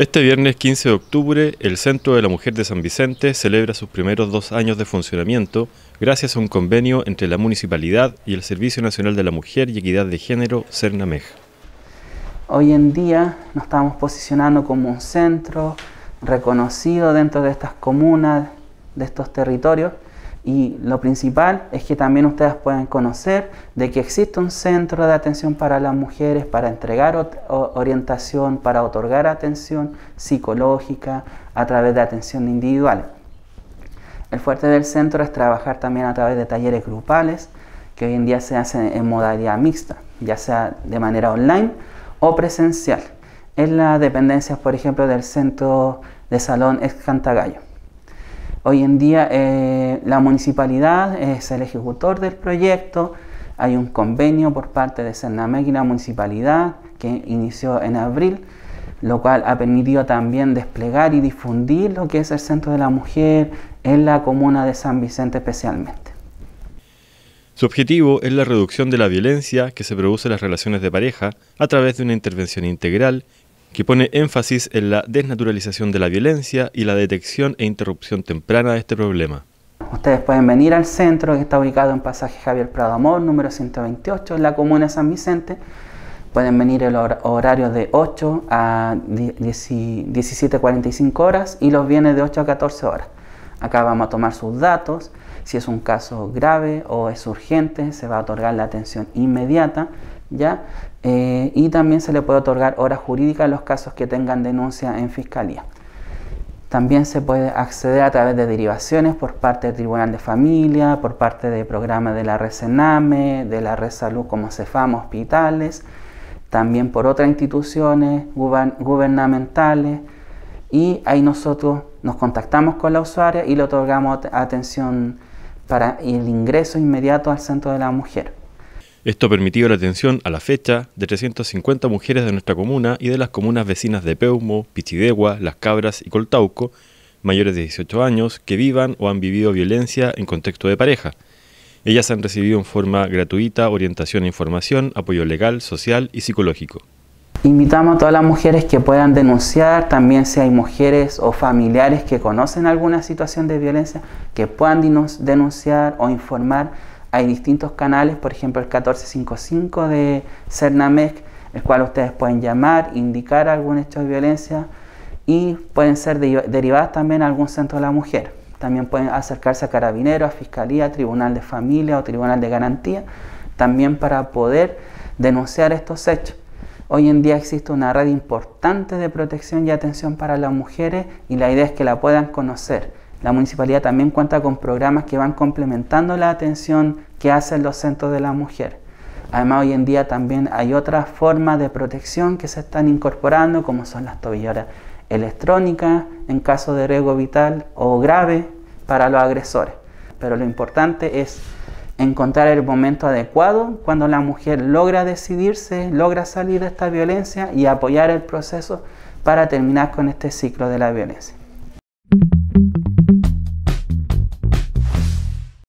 Este viernes 15 de octubre, el Centro de la Mujer de San Vicente celebra sus primeros dos años de funcionamiento gracias a un convenio entre la Municipalidad y el Servicio Nacional de la Mujer y Equidad de Género, CERNAMEJ. Hoy en día nos estamos posicionando como un centro reconocido dentro de estas comunas, de estos territorios, y lo principal es que también ustedes pueden conocer de que existe un centro de atención para las mujeres, para entregar orientación, para otorgar atención psicológica a través de atención individual. El fuerte del centro es trabajar también a través de talleres grupales que hoy en día se hacen en modalidad mixta, ya sea de manera online o presencial, en las dependencias, por ejemplo, del centro de salón Escantagallo. Hoy en día eh, la municipalidad es el ejecutor del proyecto, hay un convenio por parte de Cernamec y la municipalidad que inició en abril, lo cual ha permitido también desplegar y difundir lo que es el Centro de la Mujer en la comuna de San Vicente especialmente. Su objetivo es la reducción de la violencia que se produce en las relaciones de pareja a través de una intervención integral que pone énfasis en la desnaturalización de la violencia y la detección e interrupción temprana de este problema. Ustedes pueden venir al centro que está ubicado en pasaje Javier Prado Amor, número 128, en la comuna de San Vicente. Pueden venir el horario de 8 a 17.45 horas y los bienes de 8 a 14 horas. Acá vamos a tomar sus datos si es un caso grave o es urgente, se va a otorgar la atención inmediata, ¿ya? Eh, y también se le puede otorgar hora jurídica a los casos que tengan denuncia en fiscalía. También se puede acceder a través de derivaciones por parte del Tribunal de Familia, por parte del programa de la Red de la Red Salud como Cefam, hospitales, también por otras instituciones gubernamentales. Y ahí nosotros nos contactamos con la usuaria y le otorgamos atención para el ingreso inmediato al centro de la mujer. Esto permitió la atención a la fecha de 350 mujeres de nuestra comuna y de las comunas vecinas de Peumo, Pichidegua, Las Cabras y Coltauco, mayores de 18 años, que vivan o han vivido violencia en contexto de pareja. Ellas han recibido en forma gratuita orientación e información, apoyo legal, social y psicológico. Invitamos a todas las mujeres que puedan denunciar, también si hay mujeres o familiares que conocen alguna situación de violencia, que puedan denunciar o informar. Hay distintos canales, por ejemplo el 1455 de Cernamec, el cual ustedes pueden llamar, indicar algún hecho de violencia y pueden ser derivadas también a algún centro de la mujer. También pueden acercarse a carabineros, a fiscalía, tribunal de familia o tribunal de garantía, también para poder denunciar estos hechos Hoy en día existe una red importante de protección y atención para las mujeres y la idea es que la puedan conocer. La municipalidad también cuenta con programas que van complementando la atención que hacen los centros de la mujer. Además, hoy en día también hay otras formas de protección que se están incorporando, como son las tobilleras electrónicas en caso de riesgo vital o grave para los agresores. Pero lo importante es encontrar el momento adecuado cuando la mujer logra decidirse, logra salir de esta violencia y apoyar el proceso para terminar con este ciclo de la violencia.